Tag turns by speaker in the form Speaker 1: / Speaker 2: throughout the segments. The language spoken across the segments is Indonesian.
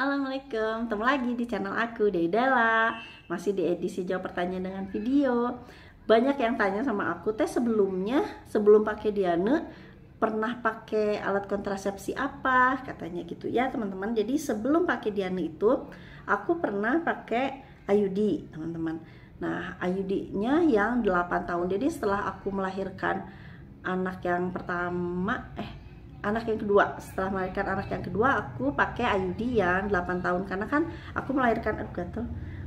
Speaker 1: Assalamualaikum, ketemu lagi di channel aku Daidala, Masih di edisi jawab pertanyaan dengan video Banyak yang tanya sama aku, teh sebelumnya, sebelum pakai Diana Pernah pakai alat kontrasepsi apa? Katanya gitu ya teman-teman Jadi sebelum pakai Diana itu, aku pernah pakai IUD teman-teman Nah IUD-nya yang 8 tahun Jadi setelah aku melahirkan anak yang pertama, eh anak yang kedua setelah melahirkan anak yang kedua aku pakai IUD yang 8 tahun karena kan aku melahirkan aduh gatel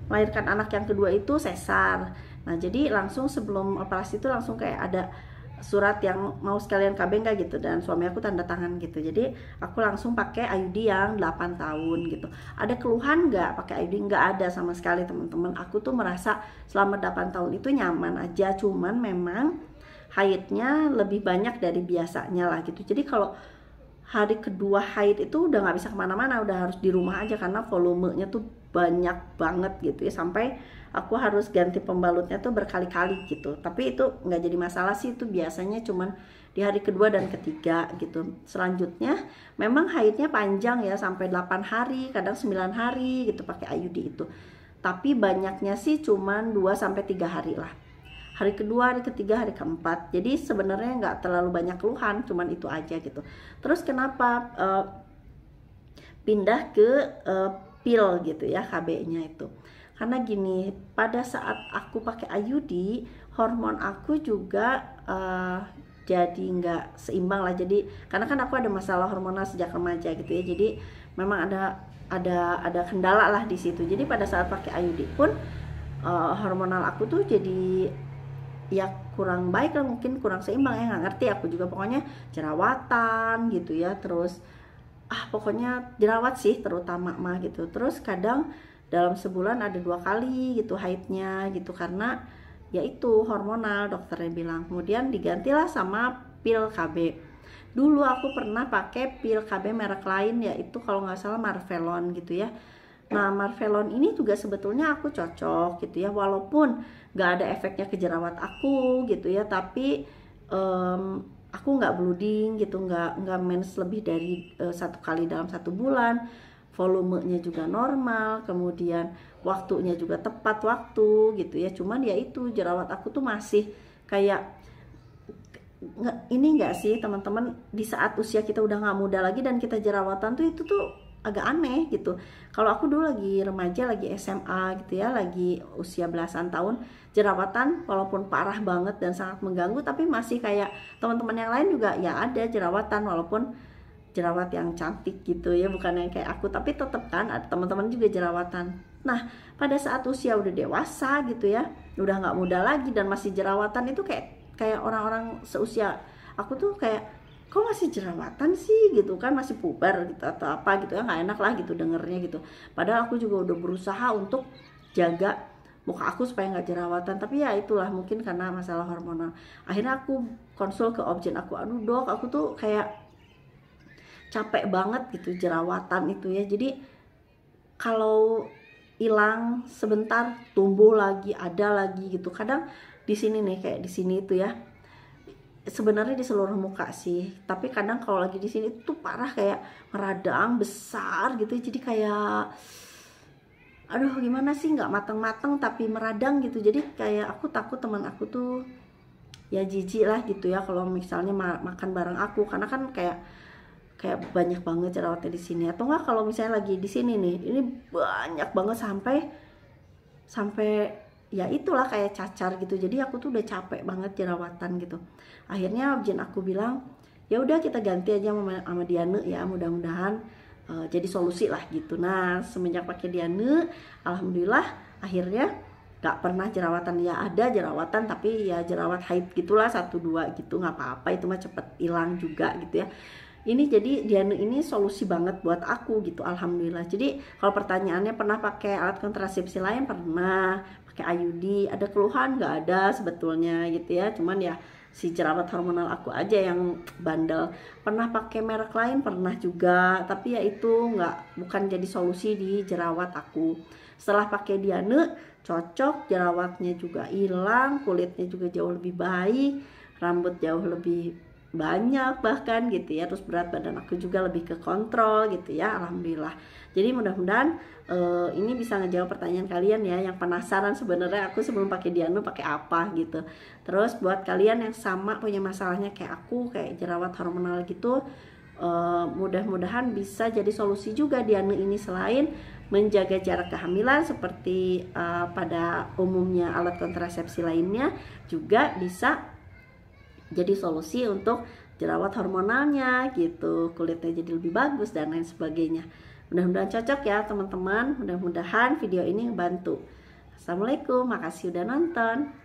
Speaker 1: melahirkan anak yang kedua itu sesar nah jadi langsung sebelum operasi itu langsung kayak ada surat yang mau sekalian KB enggak gitu dan suami aku tanda tangan gitu jadi aku langsung pakai IUD yang 8 tahun gitu ada keluhan nggak pakai IUD enggak ada sama sekali teman-teman aku tuh merasa selama 8 tahun itu nyaman aja cuman memang haidnya lebih banyak dari biasanya lah gitu jadi kalau hari kedua haid itu udah nggak bisa kemana-mana udah harus di rumah aja karena volumenya tuh banyak banget gitu ya sampai aku harus ganti pembalutnya tuh berkali-kali gitu tapi itu nggak jadi masalah sih itu biasanya cuman di hari kedua dan ketiga gitu selanjutnya memang haidnya panjang ya sampai 8 hari kadang 9 hari gitu pakai ayudi itu tapi banyaknya sih cuman 2 sampai 3 hari lah hari kedua hari ketiga hari keempat jadi sebenarnya nggak terlalu banyak keluhan cuman itu aja gitu terus kenapa uh, pindah ke uh, pil gitu ya KB-nya itu karena gini pada saat aku pakai ayudi hormon aku juga uh, jadi nggak seimbang lah jadi karena kan aku ada masalah hormonal sejak remaja gitu ya jadi memang ada ada ada kendala lah di situ jadi pada saat pakai ayudi pun uh, hormonal aku tuh jadi ya kurang baik lah mungkin kurang seimbang ya nggak ngerti aku juga pokoknya jerawatan gitu ya terus ah pokoknya jerawat sih terutama mah gitu terus kadang dalam sebulan ada dua kali gitu haidnya gitu karena yaitu hormonal dokternya bilang kemudian digantilah sama pil KB dulu aku pernah pakai pil KB merek lain yaitu kalau nggak salah Marvelon gitu ya Nah, Marvelon ini juga sebetulnya aku cocok gitu ya, walaupun nggak ada efeknya ke jerawat aku gitu ya, tapi um, aku nggak bleeding gitu, nggak nggak mens lebih dari uh, satu kali dalam satu bulan, volumenya juga normal, kemudian waktunya juga tepat waktu gitu ya. Cuman ya itu jerawat aku tuh masih kayak ini enggak sih teman-teman di saat usia kita udah nggak muda lagi dan kita jerawatan tuh itu tuh agak aneh gitu. Kalau aku dulu lagi remaja, lagi SMA gitu ya, lagi usia belasan tahun, jerawatan walaupun parah banget dan sangat mengganggu, tapi masih kayak teman-teman yang lain juga ya ada jerawatan walaupun jerawat yang cantik gitu ya, bukan yang kayak aku, tapi tetap kan teman-teman juga jerawatan. Nah, pada saat usia udah dewasa gitu ya, udah nggak muda lagi dan masih jerawatan itu kayak kayak orang-orang seusia aku tuh kayak kok masih jerawatan sih gitu kan masih puber gitu atau apa gitu ya nggak enak lah gitu dengernya gitu padahal aku juga udah berusaha untuk jaga muka aku supaya nggak jerawatan tapi ya itulah mungkin karena masalah hormonal akhirnya aku konsul ke objek aku aduh dok aku tuh kayak capek banget gitu jerawatan itu ya jadi kalau hilang sebentar tumbuh lagi ada lagi gitu kadang di sini nih kayak di sini itu ya sebenarnya di seluruh muka sih tapi kadang kalau lagi di sini tuh parah kayak meradang besar gitu jadi kayak aduh gimana sih nggak mateng-mateng tapi meradang gitu jadi kayak aku takut teman aku tuh ya jijik lah gitu ya kalau misalnya ma makan bareng aku karena kan kayak kayak banyak banget jerawatnya di sini atau enggak kalau misalnya lagi di sini nih ini banyak banget sampai sampai ya itulah kayak cacar gitu jadi aku tuh udah capek banget jerawatan gitu akhirnya Jen aku bilang ya udah kita ganti aja sama, sama Diane ya mudah-mudahan uh, jadi solusi lah gitu nah semenjak pakai Diane alhamdulillah akhirnya gak pernah jerawatan ya ada jerawatan tapi ya jerawat haid gitulah satu dua gitu nggak apa-apa itu mah cepet hilang juga gitu ya ini jadi Diane ini solusi banget buat aku gitu alhamdulillah jadi kalau pertanyaannya pernah pakai alat kontrasepsi lain pernah pakai IUD ada keluhan nggak ada sebetulnya gitu ya cuman ya si jerawat hormonal aku aja yang bandel pernah pakai merek lain pernah juga tapi ya itu nggak bukan jadi solusi di jerawat aku setelah pakai Diane cocok jerawatnya juga hilang kulitnya juga jauh lebih baik rambut jauh lebih banyak bahkan gitu ya terus berat badan aku juga lebih ke kontrol gitu ya alhamdulillah jadi mudah-mudahan uh, ini bisa ngejawab pertanyaan kalian ya yang penasaran sebenarnya aku sebelum pakai Dianu pakai apa gitu terus buat kalian yang sama punya masalahnya kayak aku kayak jerawat hormonal gitu uh, mudah-mudahan bisa jadi solusi juga Dianu ini selain menjaga jarak kehamilan seperti uh, pada umumnya alat kontrasepsi lainnya juga bisa jadi solusi untuk jerawat hormonalnya gitu kulitnya jadi lebih bagus dan lain sebagainya mudah-mudahan cocok ya teman-teman mudah-mudahan video ini membantu Assalamualaikum makasih udah nonton